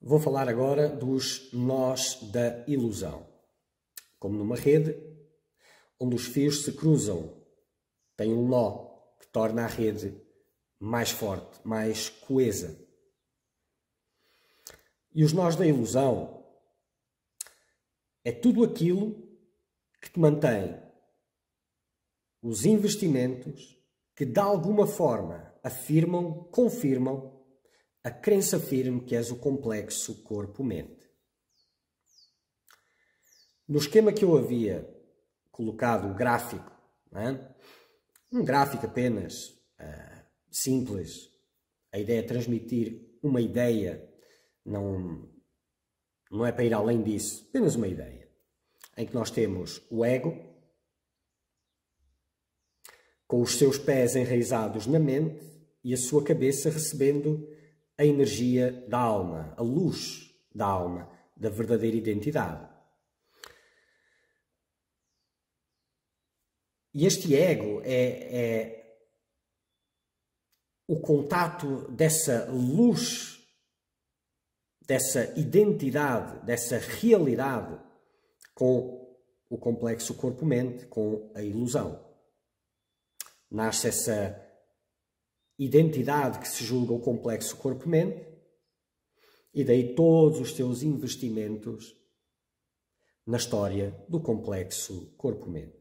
Vou falar agora dos nós da ilusão. Como numa rede, onde os fios se cruzam, tem um nó que torna a rede mais forte, mais coesa. E os nós da ilusão é tudo aquilo que te mantém os investimentos que de alguma forma afirmam, confirmam a crença firme que és o complexo corpo-mente. No esquema que eu havia colocado, o gráfico, é? um gráfico apenas uh, simples, a ideia é transmitir uma ideia, não não é para ir além disso, apenas uma ideia, em que nós temos o ego, com os seus pés enraizados na mente e a sua cabeça recebendo a energia da alma, a luz da alma, da verdadeira identidade. E este ego é, é o contato dessa luz dessa identidade, dessa realidade com o complexo corpo-mente, com a ilusão. Nasce essa identidade que se julga o complexo corpo-mente, e daí todos os teus investimentos na história do complexo corpo-mente.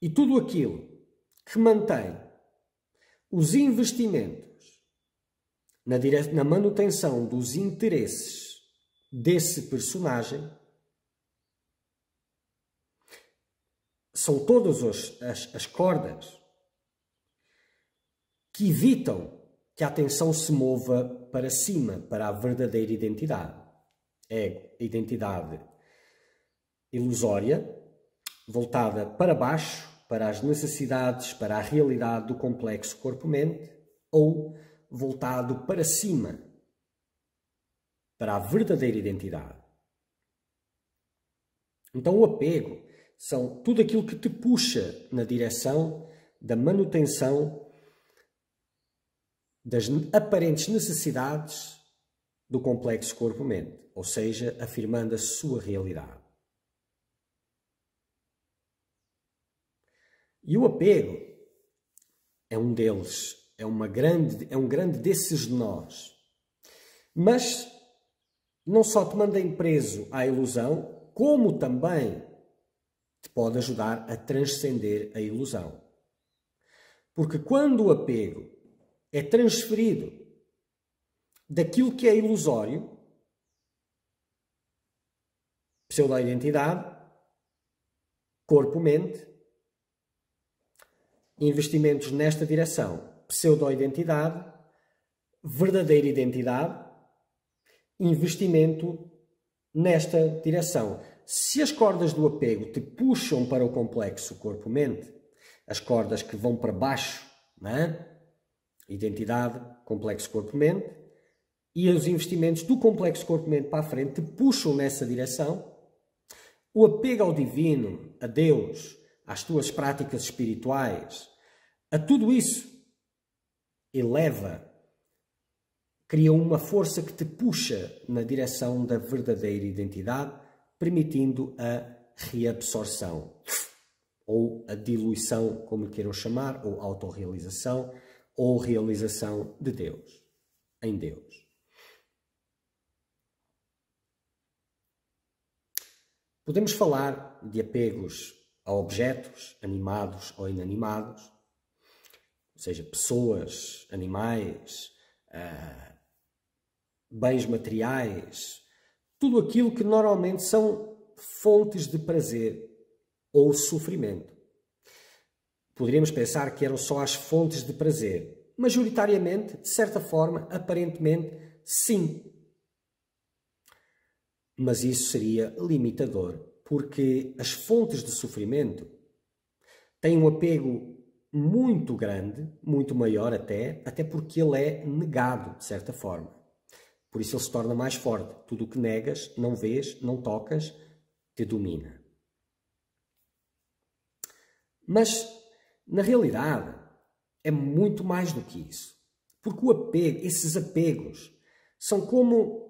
E tudo aquilo que mantém os investimentos na, dire... na manutenção dos interesses desse personagem são todas as, as, as cordas que evitam que a atenção se mova para cima, para a verdadeira identidade. Ego, é identidade ilusória, voltada para baixo, para as necessidades, para a realidade do complexo corpo-mente, ou voltado para cima, para a verdadeira identidade. Então, o apego são tudo aquilo que te puxa na direção da manutenção das aparentes necessidades do complexo corpo-mente, ou seja, afirmando a sua realidade. E o apego é um deles, é, uma grande, é um grande desses nós. Mas não só te mandem preso à ilusão, como também te pode ajudar a transcender a ilusão. Porque quando o apego é transferido daquilo que é ilusório, pseudo-identidade, corpo-mente, investimentos nesta direção pseudo-identidade, verdadeira identidade, investimento nesta direção. Se as cordas do apego te puxam para o complexo corpo-mente, as cordas que vão para baixo, né? identidade, complexo corpo-mente, e os investimentos do complexo corpo-mente para a frente te puxam nessa direção, o apego ao divino, a Deus, às tuas práticas espirituais, a tudo isso eleva, cria uma força que te puxa na direção da verdadeira identidade, permitindo a reabsorção ou a diluição, como queiram chamar, ou autorrealização, ou realização de Deus, em Deus. Podemos falar de apegos a objetos, animados ou inanimados, ou seja, pessoas, animais, uh, bens materiais, tudo aquilo que normalmente são fontes de prazer ou sofrimento. Poderíamos pensar que eram só as fontes de prazer. Majoritariamente, de certa forma, aparentemente, sim. Mas isso seria limitador, porque as fontes de sofrimento têm um apego muito grande, muito maior até, até porque ele é negado, de certa forma. Por isso ele se torna mais forte. Tudo o que negas, não vês, não tocas, te domina. Mas, na realidade, é muito mais do que isso. Porque o apego, esses apegos, são como.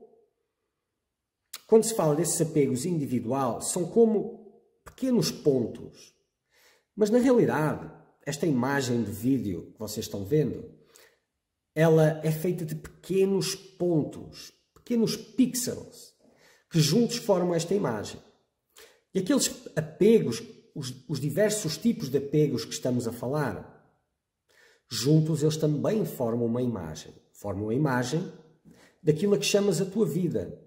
Quando se fala desses apegos individual, são como pequenos pontos. Mas, na realidade, esta imagem de vídeo que vocês estão vendo, ela é feita de pequenos pontos, pequenos pixels, que juntos formam esta imagem. E aqueles apegos, os, os diversos tipos de apegos que estamos a falar, juntos eles também formam uma imagem. Formam a imagem daquilo a que chamas a tua vida,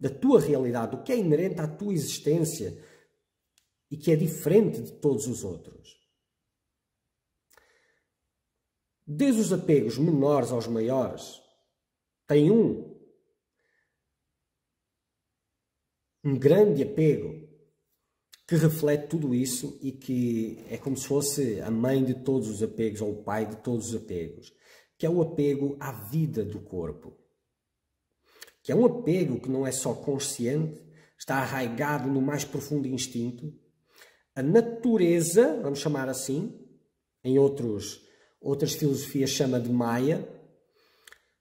da tua realidade, o que é inerente à tua existência e que é diferente de todos os outros. Desde os apegos menores aos maiores, tem um, um grande apego que reflete tudo isso e que é como se fosse a mãe de todos os apegos ou o pai de todos os apegos, que é o apego à vida do corpo. Que é um apego que não é só consciente, está arraigado no mais profundo instinto. A natureza, vamos chamar assim, em outros outras filosofias chama de Maia,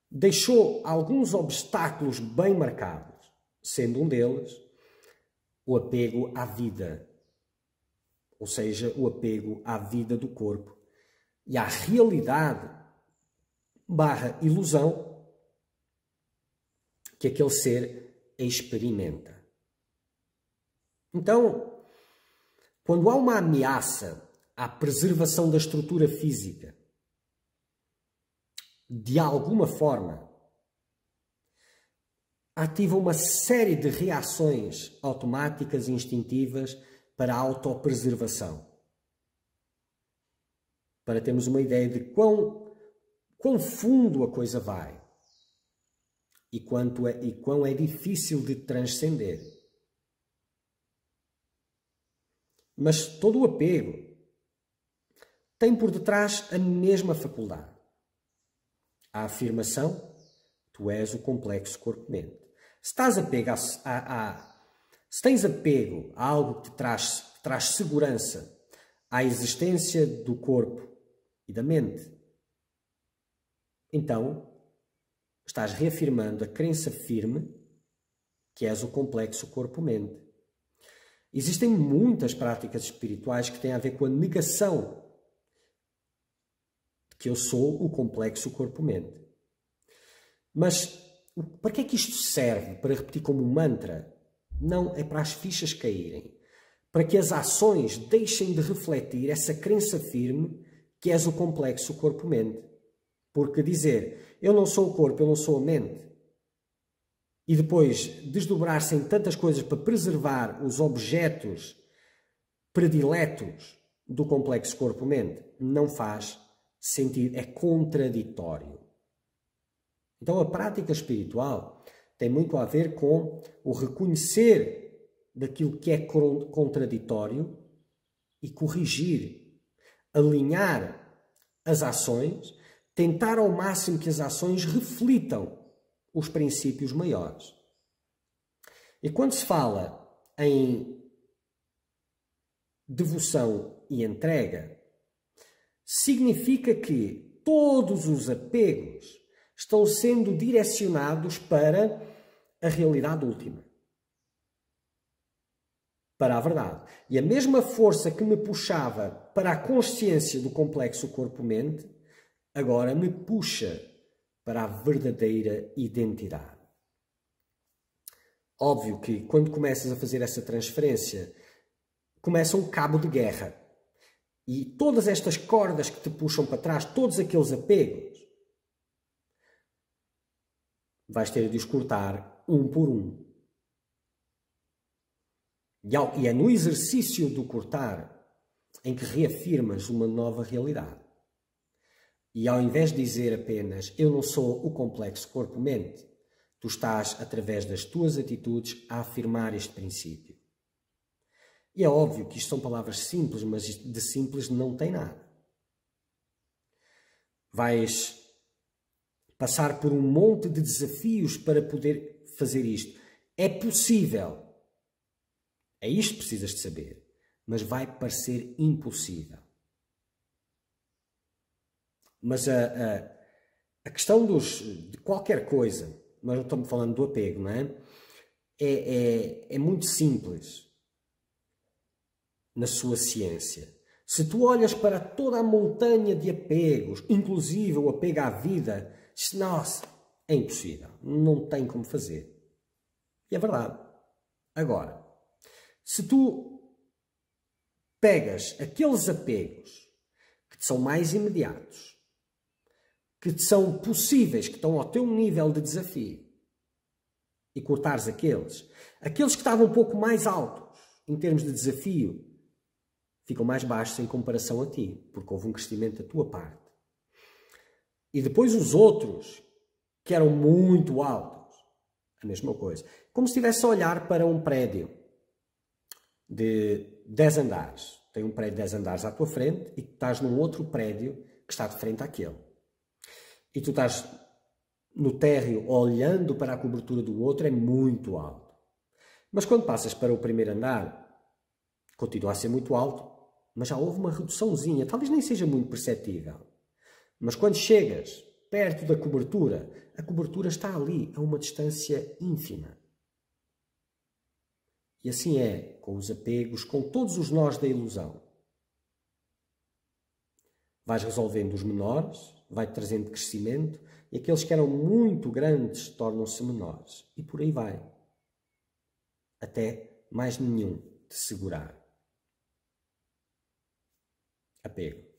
deixou alguns obstáculos bem marcados, sendo um deles o apego à vida, ou seja, o apego à vida do corpo e à realidade barra ilusão que aquele ser experimenta. Então, quando há uma ameaça à preservação da estrutura física, de alguma forma, ativa uma série de reações automáticas e instintivas para a autopreservação. Para termos uma ideia de quão, quão fundo a coisa vai e, quanto é, e quão é difícil de transcender. Mas todo o apego tem por detrás a mesma faculdade a afirmação: tu és o complexo corpo-mente. Se estás apego a, a, a, se tens apego a algo que te traz, traz segurança à existência do corpo e da mente, então estás reafirmando a crença firme que és o complexo corpo-mente. Existem muitas práticas espirituais que têm a ver com a negação que eu sou o complexo corpo-mente. Mas para que é que isto serve? Para repetir como mantra? Não, é para as fichas caírem. Para que as ações deixem de refletir essa crença firme que és o complexo corpo-mente. Porque dizer eu não sou o corpo, eu não sou a mente, e depois desdobrar-se em tantas coisas para preservar os objetos prediletos do complexo corpo-mente, não faz sentido, é contraditório. Então a prática espiritual tem muito a ver com o reconhecer daquilo que é contraditório e corrigir, alinhar as ações, tentar ao máximo que as ações reflitam os princípios maiores. E quando se fala em devoção e entrega, significa que todos os apegos estão sendo direcionados para a realidade última. Para a verdade. E a mesma força que me puxava para a consciência do complexo corpo-mente, agora me puxa para a verdadeira identidade. Óbvio que quando começas a fazer essa transferência, começa um cabo de guerra e todas estas cordas que te puxam para trás, todos aqueles apegos, vais ter de os cortar um por um. E é no exercício do cortar em que reafirmas uma nova realidade. E ao invés de dizer apenas eu não sou o complexo corpo-mente, tu estás, através das tuas atitudes, a afirmar este princípio. E é óbvio que isto são palavras simples, mas de simples não tem nada. Vais passar por um monte de desafios para poder fazer isto. É possível. É isto que precisas de saber, mas vai parecer impossível. Mas a, a, a questão dos, de qualquer coisa, mas não estamos falando do apego, não é? É, é, é muito simples na sua ciência. Se tu olhas para toda a montanha de apegos, inclusive o apego à vida, diz, nossa, é impossível, não tem como fazer. E é verdade. Agora, se tu pegas aqueles apegos que te são mais imediatos, que te são possíveis, que estão ao teu nível de desafio, e cortares aqueles, aqueles que estavam um pouco mais altos em termos de desafio, ficam mais baixos em comparação a ti, porque houve um crescimento da tua parte. E depois os outros, que eram muito altos, a mesma coisa. Como se estivesse a olhar para um prédio de 10 andares. Tem um prédio de 10 andares à tua frente e tu estás num outro prédio que está de frente àquele. E tu estás no térreo olhando para a cobertura do outro, é muito alto. Mas quando passas para o primeiro andar, continua a ser muito alto, mas já houve uma reduçãozinha, talvez nem seja muito perceptível. Mas quando chegas perto da cobertura, a cobertura está ali, a uma distância ínfima. E assim é com os apegos, com todos os nós da ilusão. Vais resolvendo os menores, vai trazendo crescimento, e aqueles que eram muito grandes tornam-se menores. E por aí vai. Até mais nenhum te segurar apego.